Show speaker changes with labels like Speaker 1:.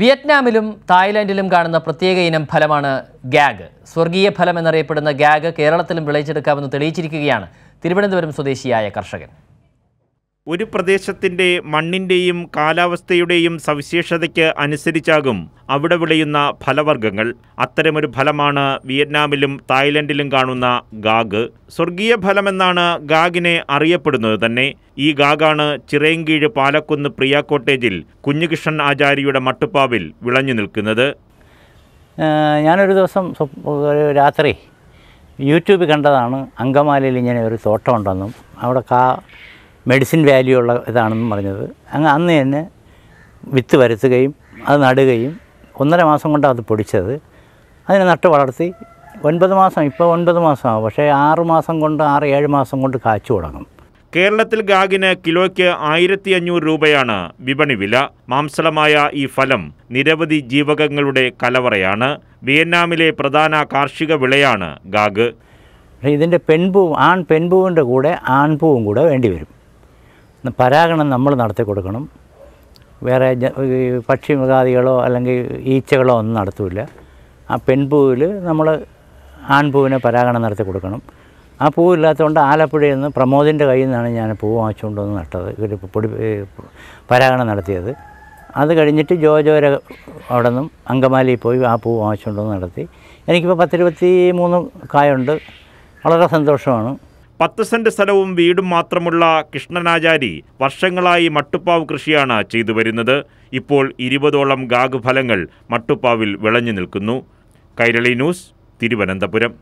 Speaker 1: വിയറ്റ്നാമിലും തായ്ലാന്റിലും കാണുന്ന പ്രത്യേക ഇനം ഫലമാണ് ഗാഗ് സ്വർഗീയ ഫലം എന്നറിയപ്പെടുന്ന ഗാഗ് കേരളത്തിലും വിളയിച്ചെടുക്കാമെന്ന് തെളിയിച്ചിരിക്കുകയാണ് തിരുവനന്തപുരം സ്വദേശിയായ കർഷകൻ
Speaker 2: ഒരു പ്രദേശത്തിൻ്റെ മണ്ണിൻ്റെയും കാലാവസ്ഥയുടെയും സവിശേഷതയ്ക്ക് അനുസരിച്ചാകും അവിടെ വിളയുന്ന ഫലവർഗ്ഗങ്ങൾ അത്തരമൊരു ഫലമാണ് വിയറ്റ്നാമിലും തായ്ലൻഡിലും കാണുന്ന ഗാഗ് സ്വർഗീയ ഫലമെന്നാണ് ഗാഗിനെ അറിയപ്പെടുന്നത് തന്നെ ഈ ഗാഗാണ് ചിറയൻകീഴ് പാലക്കുന്ന് പ്രിയ കോട്ടേജിൽ കുഞ്ഞുകൃഷ്ണൻ ആചാര്യയുടെ മട്ടുപ്പാവിൽ വിളഞ്ഞു നിൽക്കുന്നത്
Speaker 1: ഞാനൊരു ദിവസം രാത്രി യൂട്യൂബിൽ കണ്ടതാണ് അങ്കമാലിയിൽ ഇങ്ങനെ ഒരു തോട്ടമുണ്ടെന്നും അവിടെ കാ മെഡിസിൻ വാല്യൂ ഉള്ള ഇതാണെന്ന് പറഞ്ഞത് അങ്ങ് അന്ന് തന്നെ വിത്ത് വരുത്തുകയും അത് നടുകയും ഒന്നര മാസം കൊണ്ടാണ് അത് പൊടിച്ചത് അതിനെ നട്ട് വളർത്തി ഒൻപത് മാസം ഇപ്പോൾ ഒൻപത് മാസമാണ് പക്ഷേ ആറ് മാസം കൊണ്ട് ആറ് ഏഴ് മാസം കൊണ്ട് കാച്ചു തുടങ്ങും
Speaker 2: കേരളത്തിൽ ഗാഗിന് കിലോയ്ക്ക് ആയിരത്തി അഞ്ഞൂറ് രൂപയാണ് വിപണി വില മാംസളമായ ഈ ഫലം നിരവധി ജീവകങ്ങളുടെ കലവറയാണ് വിയറ്റ്നാമിലെ പ്രധാന കാർഷിക വിളയാണ് ഗാഗ്
Speaker 1: ഇതിൻ്റെ പെൺപൂ ആൺ പെൺപൂവിൻ്റെ കൂടെ ആൺപൂവും കൂടെ വേണ്ടി വരും പരാഗണം നമ്മൾ നടത്തി കൊടുക്കണം വേറെ പക്ഷി മൃഗാദികളോ അല്ലെങ്കിൽ ഈച്ചകളോ ഒന്നും നടത്തൂല ആ പെൺപൂവിൽ നമ്മൾ ആൺപൂവിനെ പരാഗണം നടത്തി കൊടുക്കണം ആ പൂവില്ലാത്തതുകൊണ്ട് ആലപ്പുഴയിൽ നിന്ന് പ്രമോദിൻ്റെ കയ്യിൽ നിന്നാണ് ഞാൻ പൂ വാങ്ങിച്ചുകൊണ്ട് വന്ന് നട്ടത് ഒരു പൊടി പരാഗണം നടത്തിയത് അത് കഴിഞ്ഞിട്ട് ജോജോര അവിടെ നിന്നും അങ്കമാലിയിൽ പോയി ആ പൂ വാങ്ങിച്ചുകൊണ്ട് വന്ന് നടത്തി എനിക്കിപ്പോൾ പത്തിരുപത്തി മൂന്ന് കായുണ്ട് വളരെ സന്തോഷമാണ്
Speaker 2: പത്ത് സെന്റ് സ്ഥലവും വീടും മാത്രമുള്ള കൃഷ്ണനാചാരി വർഷങ്ങളായി മട്ടുപ്പാവ് കൃഷിയാണ് ചെയ്തു വരുന്നത് ഇപ്പോൾ ഇരുപതോളം ഗാഗ് ഫലങ്ങൾ മട്ടുപ്പാവിൽ വിളഞ്ഞു നിൽക്കുന്നു കൈരളി ന്യൂസ് തിരുവനന്തപുരം